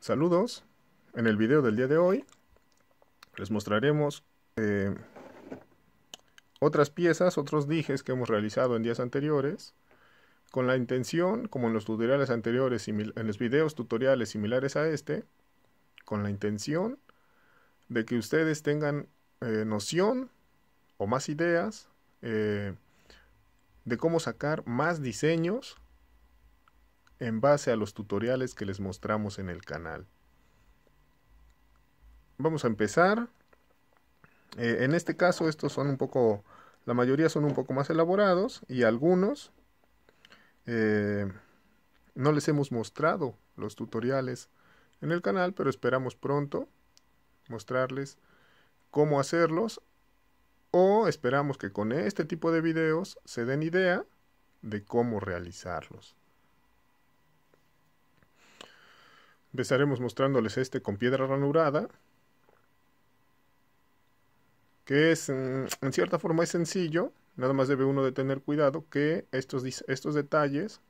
Saludos. En el video del día de hoy les mostraremos eh, otras piezas, otros dijes que hemos realizado en días anteriores con la intención, como en los tutoriales anteriores, en los videos tutoriales similares a este, con la intención de que ustedes tengan eh, noción o más ideas eh, de cómo sacar más diseños en base a los tutoriales que les mostramos en el canal. Vamos a empezar. Eh, en este caso estos son un poco, la mayoría son un poco más elaborados y algunos eh, no les hemos mostrado los tutoriales en el canal, pero esperamos pronto mostrarles cómo hacerlos o esperamos que con este tipo de videos se den idea de cómo realizarlos. Empezaremos mostrándoles este con piedra ranurada. Que es, mm, en cierta forma es sencillo. Nada más debe uno de tener cuidado que estos, estos detalles,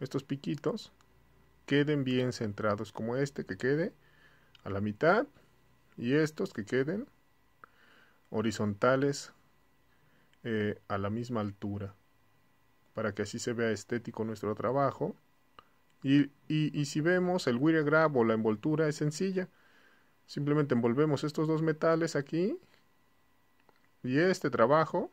estos piquitos, queden bien centrados. Como este que quede a la mitad. Y estos que queden horizontales eh, a la misma altura. Para que así se vea estético nuestro trabajo. Y, si vemos, el wire grab o la envoltura es sencilla. Simplemente envolvemos estos dos metales aquí. Y este trabajo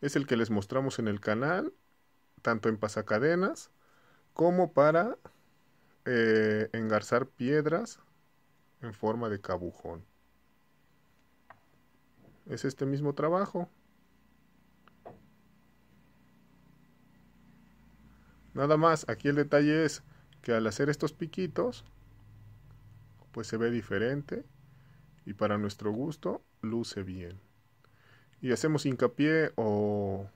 es el que les mostramos en el canal, tanto en pasacadenas como para eh, engarzar piedras en forma de cabujón. Es este mismo trabajo, Nada más, aquí el detalle es que al hacer estos piquitos, pues se ve diferente y para nuestro gusto luce bien. Y hacemos hincapié o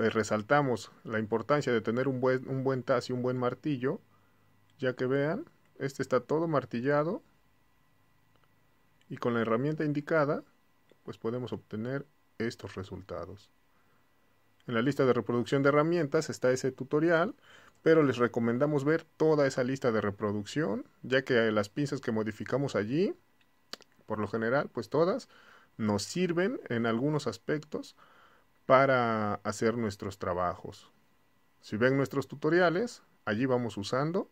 eh, resaltamos la importancia de tener un buen, un buen taz y un buen martillo, ya que vean, este está todo martillado y con la herramienta indicada, pues podemos obtener estos resultados. En la lista de reproducción de herramientas está ese tutorial, pero les recomendamos ver toda esa lista de reproducción, ya que las pinzas que modificamos allí, por lo general, pues todas, nos sirven en algunos aspectos para hacer nuestros trabajos. Si ven nuestros tutoriales, allí vamos usando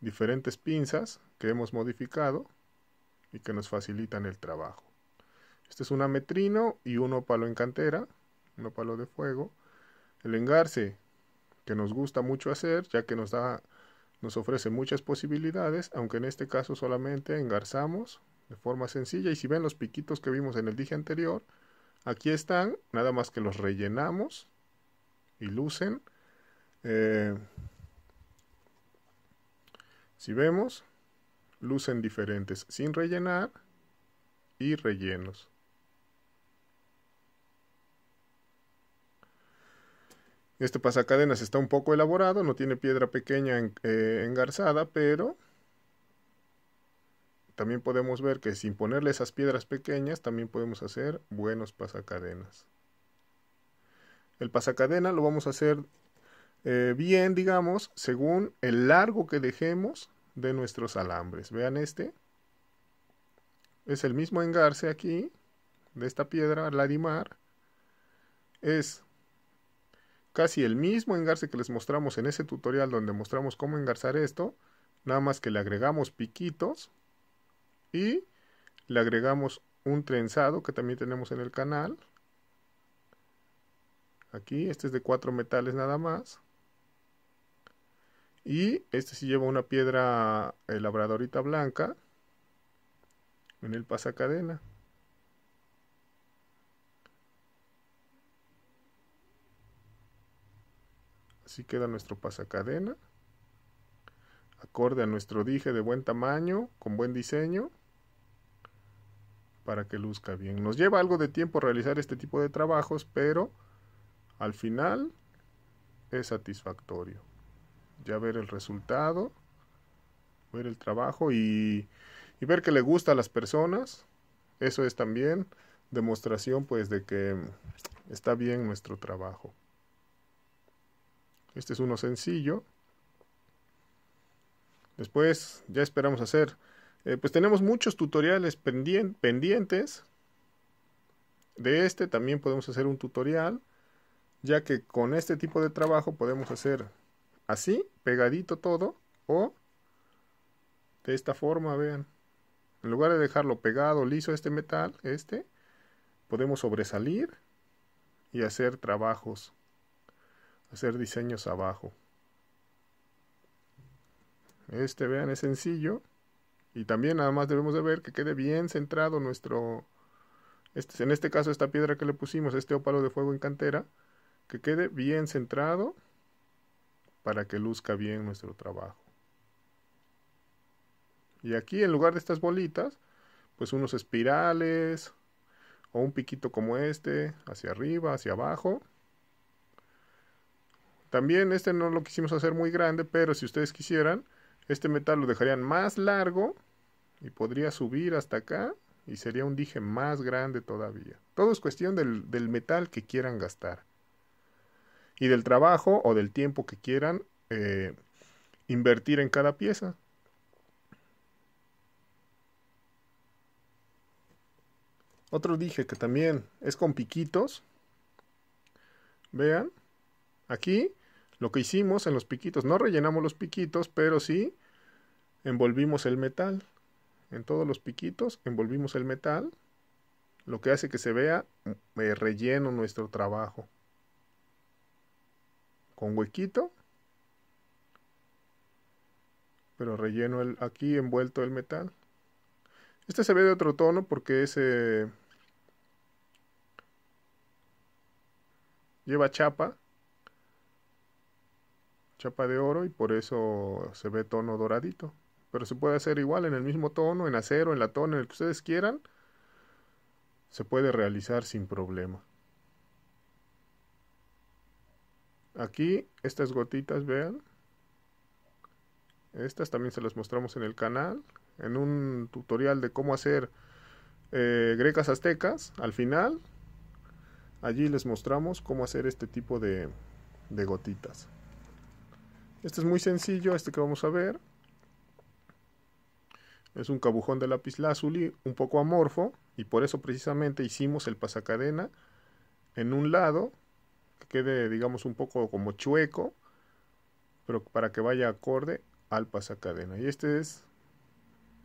diferentes pinzas que hemos modificado y que nos facilitan el trabajo. Este es un ametrino y un ópalo en cantera, un ópalo de fuego el engarce, que nos gusta mucho hacer, ya que nos da nos ofrece muchas posibilidades, aunque en este caso solamente engarzamos de forma sencilla y si ven los piquitos que vimos en el dije anterior, aquí están, nada más que los rellenamos y lucen. Eh, si vemos, lucen diferentes sin rellenar y rellenos. Este pasacadenas está un poco elaborado, no tiene piedra pequeña eh, engarzada, pero también podemos ver que sin ponerle esas piedras pequeñas, también podemos hacer buenos pasacadenas. El pasacadena lo vamos a hacer eh, bien, digamos, según el largo que dejemos de nuestros alambres. Vean este. Es el mismo engarce aquí, de esta piedra, ladimar. Es casi el mismo engarce que les mostramos en ese tutorial donde mostramos cómo engarzar esto, nada más que le agregamos piquitos y le agregamos un trenzado que también tenemos en el canal. Aquí, este es de cuatro metales nada más. Y este sí lleva una piedra eh, labradorita blanca en el pasacadena. Así queda nuestro pasacadena. Acorde a nuestro dije de buen tamaño, con buen diseño, para que luzca bien. Nos lleva algo de tiempo realizar este tipo de trabajos, pero al final es satisfactorio. Ya ver el resultado, ver el trabajo y, y ver que le gusta a las personas. Eso es también demostración pues de que está bien nuestro trabajo. Este es uno sencillo. Después ya esperamos hacer. Eh, pues tenemos muchos tutoriales pendientes. De este también podemos hacer un tutorial. Ya que con este tipo de trabajo podemos hacer así, pegadito todo. O de esta forma, vean. En lugar de dejarlo pegado, liso este metal, este, podemos sobresalir y hacer trabajos hacer diseños abajo. Este, vean, es sencillo. Y también nada más debemos de ver que quede bien centrado nuestro... Este, en este caso, esta piedra que le pusimos, este ópalo de fuego en cantera, que quede bien centrado para que luzca bien nuestro trabajo. Y aquí, en lugar de estas bolitas, pues unos espirales o un piquito como este, hacia arriba, hacia abajo, también este no lo quisimos hacer muy grande, pero si ustedes quisieran, este metal lo dejarían más largo y podría subir hasta acá y sería un dije más grande todavía. Todo es cuestión del, metal que quieran gastar y del trabajo o del tiempo que quieran eh, invertir en cada pieza. Otro dije que también es con piquitos. Vean, aquí lo que hicimos en los piquitos, no rellenamos los piquitos, pero sí envolvimos el metal. En todos los piquitos envolvimos el metal, lo que hace que se vea mm, eh, relleno nuestro trabajo. Con huequito, pero relleno el, aquí envuelto el metal. Este se ve de otro tono porque ese... lleva chapa chapa de oro y por eso se ve tono doradito. Pero se puede hacer igual en el mismo tono, en acero, en latón, en el que ustedes quieran. Se puede realizar sin problema. Aquí estas gotitas, vean. Estas también se las mostramos en el canal, en un tutorial de cómo hacer eh, grecas aztecas. Al final, allí les mostramos cómo hacer este tipo de gotitas. Este es muy sencillo, este que vamos a ver. Es un cabujón de lápiz lazuli, un poco amorfo, y por eso precisamente hicimos el pasacadena en un lado, que quede, digamos, un poco como chueco, pero para que vaya acorde al pasacadena. Y este es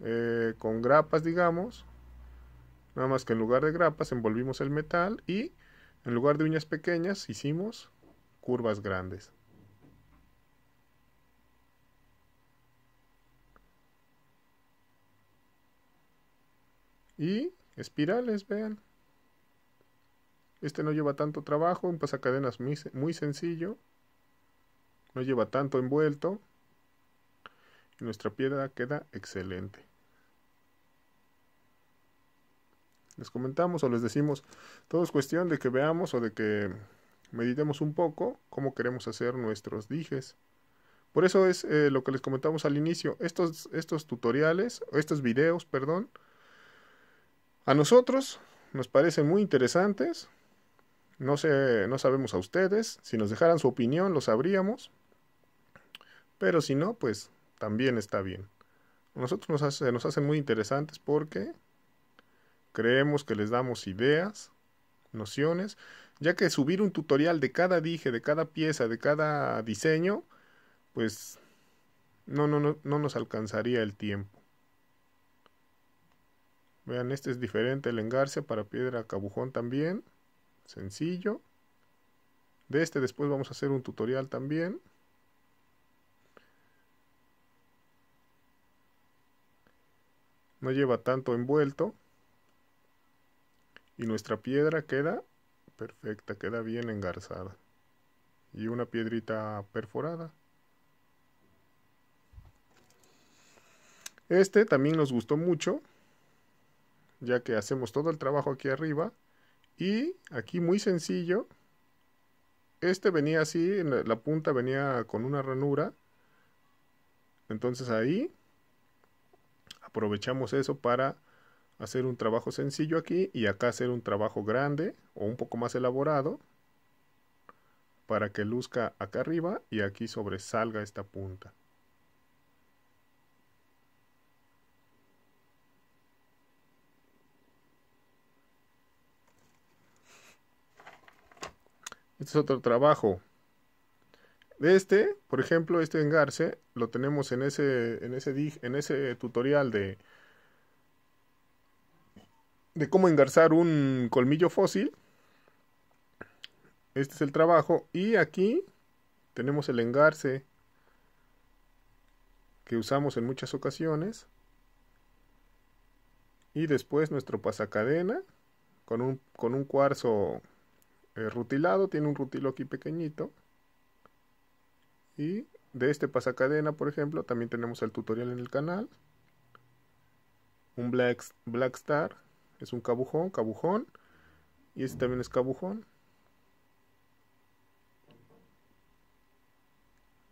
eh, con grapas, digamos, nada más que en lugar de grapas envolvimos el metal y en lugar de uñas pequeñas hicimos curvas grandes. Y espirales, vean. Este no lleva tanto trabajo, un pasacadenas muy, muy sencillo. No lleva tanto envuelto. Y nuestra piedra queda excelente. Les comentamos o les decimos, todo es cuestión de que veamos o de que meditemos un poco cómo queremos hacer nuestros dijes. Por eso es eh, lo que les comentamos al inicio, estos, estos tutoriales, estos videos, perdón, a nosotros nos parecen muy interesantes. No, sé, no sabemos a ustedes. Si nos dejaran su opinión, lo sabríamos. Pero si no, pues también está bien. A nosotros nos, nos hacen muy interesantes porque creemos que les damos ideas, nociones, ya que subir un tutorial de cada dije, de cada pieza, de cada diseño, pues no, no, no nos alcanzaría el tiempo. Vean, este es diferente, el engarce para piedra cabujón también. Sencillo. De este después vamos a hacer un tutorial también. No lleva tanto envuelto. Y nuestra piedra queda perfecta, queda bien engarzada. Y una piedrita perforada. Este también nos gustó mucho ya que hacemos todo el trabajo aquí arriba y aquí muy sencillo este venía así, la punta venía con una ranura entonces ahí aprovechamos eso para hacer un trabajo sencillo aquí y acá hacer un trabajo grande o un poco más elaborado para que luzca acá arriba y aquí sobresalga esta punta Este es otro trabajo. De este, por ejemplo, este engarce, lo tenemos en ese, en ese, en ese tutorial de, de cómo engarzar un colmillo fósil. Este es el trabajo. Y aquí tenemos el engarce que usamos en muchas ocasiones. Y después nuestro pasacadena con un, con un cuarzo eh, rutilado, tiene un rutilo aquí pequeñito. Y de este pasacadena, por ejemplo, también tenemos el tutorial en el canal. Un Black, Black Star, es un cabujón, cabujón. Y este también es cabujón.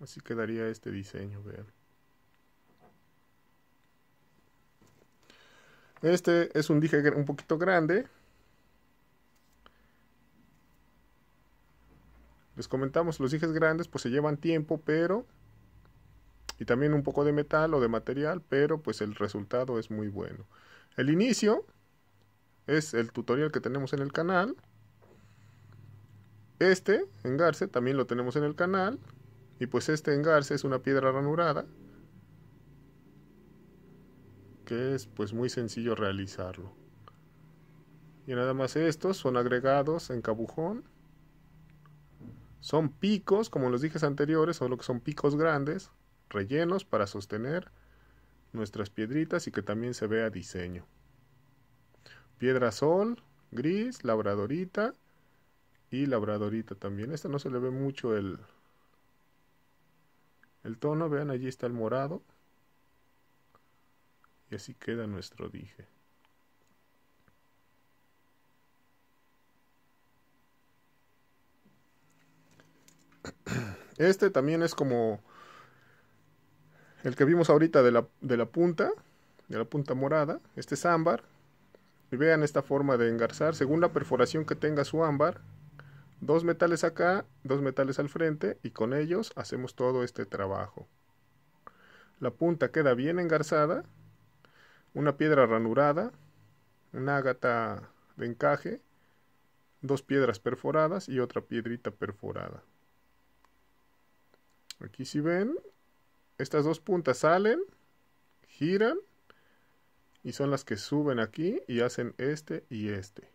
Así quedaría este diseño, vean. Este es un dije un poquito grande, les comentamos, los dijes grandes pues se llevan tiempo, pero... Y también un poco de metal o de material, pero pues el resultado es muy bueno. El inicio es el tutorial que tenemos en el canal. Este engarce también lo tenemos en el canal. Y pues este engarce es una piedra ranurada. Que es pues muy sencillo realizarlo. Y nada más estos son agregados en cabujón son picos, como los dije anteriores, solo que son picos grandes, rellenos para sostener nuestras piedritas y que también se vea diseño. Piedra sol, gris, labradorita y labradorita también. Esta no se le ve mucho el, el tono, vean allí está el morado. Y así queda nuestro dije. Este también es como el que vimos ahorita de la, punta, de la punta morada. Este es ámbar. Y vean esta forma de engarzar. Según la perforación que tenga su ámbar, dos metales acá, dos metales al frente y con ellos hacemos todo este trabajo. La punta queda bien engarzada, una piedra ranurada, una ágata de encaje, dos piedras perforadas y otra piedrita perforada. Aquí si ven, estas dos puntas salen, giran y son las que suben aquí y hacen este y este.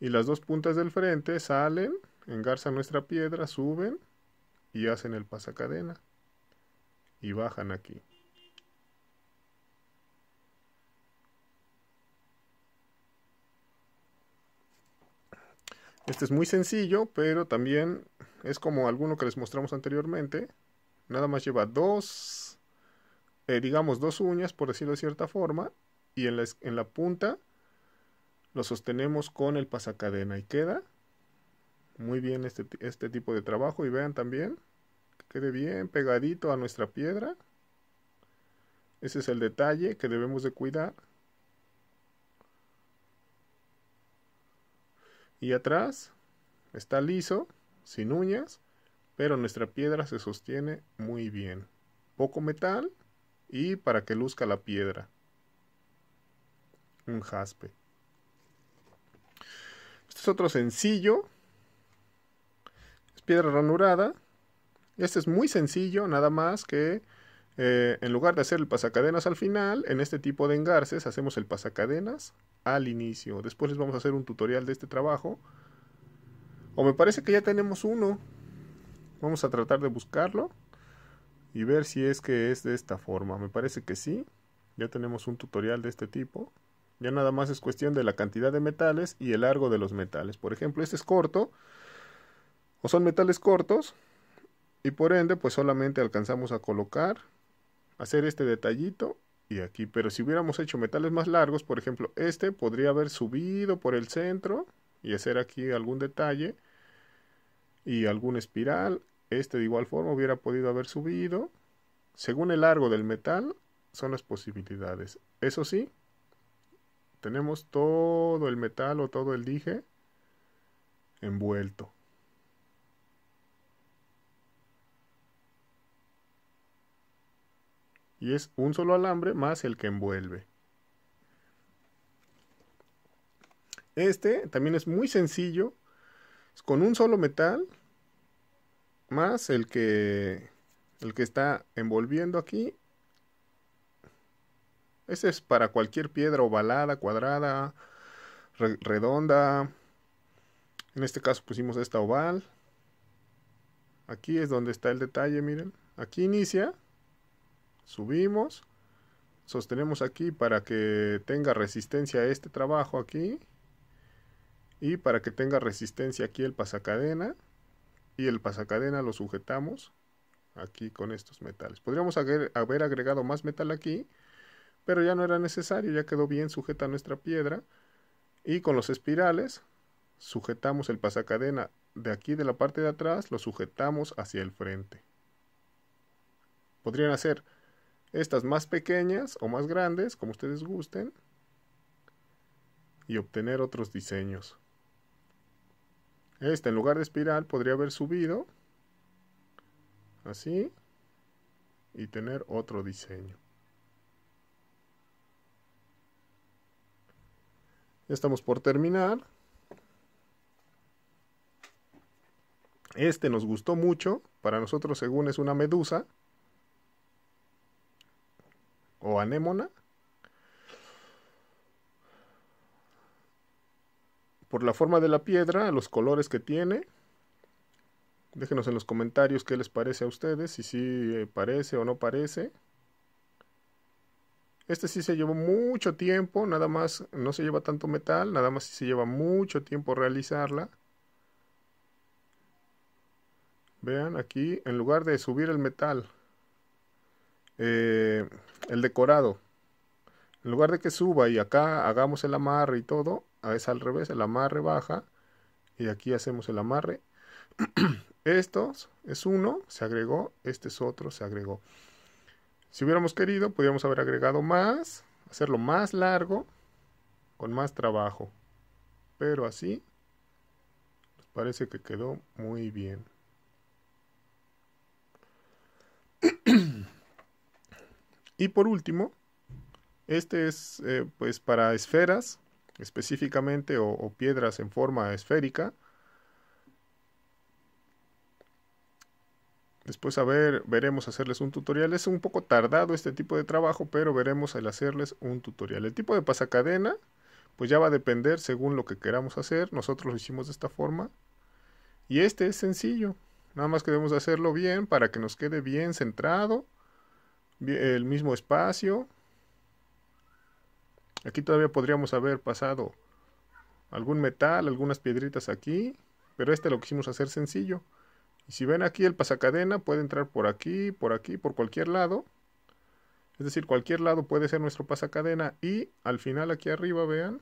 Y las dos puntas del frente salen, engarzan nuestra piedra, suben y hacen el pasacadena y bajan aquí. Este es muy sencillo, pero también es como alguno que les mostramos anteriormente. Nada más lleva dos, eh, digamos, dos uñas, por decirlo de cierta forma, y en la, punta lo sostenemos con el pasacadena y queda muy bien este, este tipo de trabajo y vean también que quede bien pegadito a nuestra piedra. Ese es el detalle que debemos de cuidar. Y atrás está liso sin uñas, pero nuestra piedra se sostiene muy bien. Poco metal y para que luzca la piedra. Un jaspe. Este es otro sencillo. Es piedra ranurada. Este es muy sencillo, nada más que eh, en lugar de hacer el pasacadenas al final, en este tipo de engarces hacemos el pasacadenas al inicio. Después les vamos a hacer un tutorial de este trabajo o me parece que ya tenemos uno. Vamos a tratar de buscarlo y ver si es que es de esta forma. Me parece que sí. Ya tenemos un tutorial de este tipo. Ya nada más es cuestión de la cantidad de metales y el largo de los metales. Por ejemplo, este es corto o son metales cortos y por ende pues solamente alcanzamos a colocar, hacer este detallito y aquí. Pero si hubiéramos hecho metales más largos, por ejemplo, este podría haber subido por el centro y hacer aquí algún detalle y algún espiral. Este de igual forma hubiera podido haber subido. Según el largo del metal son las posibilidades. Eso sí, tenemos todo el metal o todo el dije envuelto. Y es un solo alambre más el que envuelve. Este también es muy sencillo, es con un solo metal, más el que, el que está envolviendo aquí. Ese es para cualquier piedra ovalada, cuadrada, redonda. En este caso pusimos esta oval. Aquí es donde está el detalle, miren. Aquí inicia, subimos, sostenemos aquí para que tenga resistencia a este trabajo aquí y para que tenga resistencia aquí el pasacadena y el pasacadena lo sujetamos aquí con estos metales. Podríamos haber agregado más metal aquí, pero ya no era necesario, ya quedó bien sujeta nuestra piedra y con los espirales sujetamos el pasacadena de aquí de la parte de atrás, lo sujetamos hacia el frente. Podrían hacer estas más pequeñas o más grandes, como ustedes gusten, y obtener otros diseños. Este en lugar de espiral podría haber subido así y tener otro diseño. Ya estamos por terminar. Este nos gustó mucho. Para nosotros según es una medusa o anémona. por la forma de la piedra, los colores que tiene. Déjenos en los comentarios qué les parece a ustedes, si sí eh, parece o no parece. Este sí se llevó mucho tiempo, nada más no se lleva tanto metal, nada más sí se lleva mucho tiempo realizarla. Vean aquí, en lugar de subir el metal, eh, el decorado, en lugar de que suba y acá hagamos el amarre y todo, a veces al revés, el amarre baja y aquí hacemos el amarre. Estos es uno, se agregó, este es otro, se agregó. Si hubiéramos querido, podríamos haber agregado más, hacerlo más largo, con más trabajo. Pero así, parece que quedó muy bien. y por último, este es eh, pues para esferas, específicamente o, piedras en forma esférica. Después a ver, veremos hacerles un tutorial. Es un poco tardado este tipo de trabajo, pero veremos al hacerles un tutorial. El tipo de pasacadena, pues ya va a depender según lo que queramos hacer. Nosotros lo hicimos de esta forma. Y este es sencillo. Nada más que debemos hacerlo bien para que nos quede bien centrado. El mismo espacio. Aquí todavía podríamos haber pasado algún metal, algunas piedritas aquí, pero este lo quisimos hacer sencillo. Y si ven aquí el pasacadena puede entrar por aquí, por aquí, por cualquier lado. Es decir, cualquier lado puede ser nuestro pasacadena y al final aquí arriba, vean,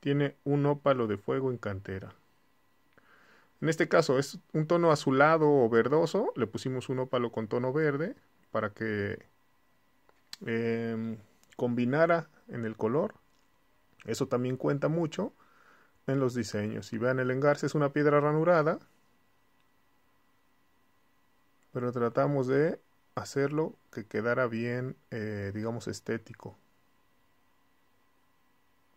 tiene un ópalo de fuego en cantera. En este caso es un tono azulado o verdoso, le pusimos un ópalo con tono verde para que em, combinara en el color. Eso también cuenta mucho en los diseños. Si vean, el engarce es una piedra ranurada, pero tratamos de hacerlo que quedara bien, eh, digamos, estético.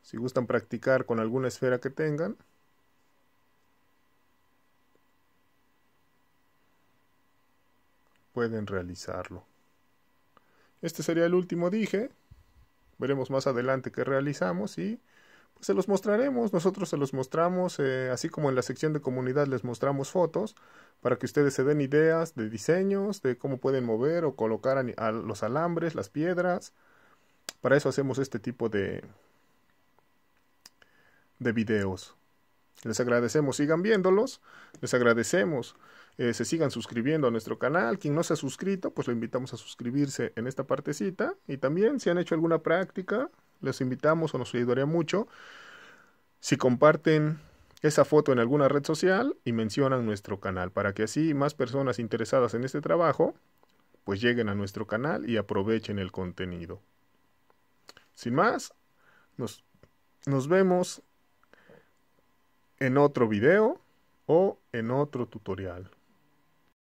Si gustan practicar con alguna esfera que tengan, pueden realizarlo. Este sería el último dije veremos más adelante qué realizamos y pues se los mostraremos, nosotros se los mostramos, eh, así como en la sección de comunidad les mostramos fotos para que ustedes se den ideas de diseños, de cómo pueden mover o colocar los alambres, las piedras. Para eso hacemos este tipo de, de videos. Les agradecemos, sigan viéndolos, les agradecemos. Eh, se sigan suscribiendo a nuestro canal. Quien no se ha suscrito, pues lo invitamos a suscribirse en esta partecita. Y también si han hecho alguna práctica, les invitamos o nos ayudaría mucho si comparten esa foto en alguna red social y mencionan nuestro canal para que así más personas interesadas en este trabajo pues lleguen a nuestro canal y aprovechen el contenido. Sin más, nos, nos vemos en otro video o en otro tutorial.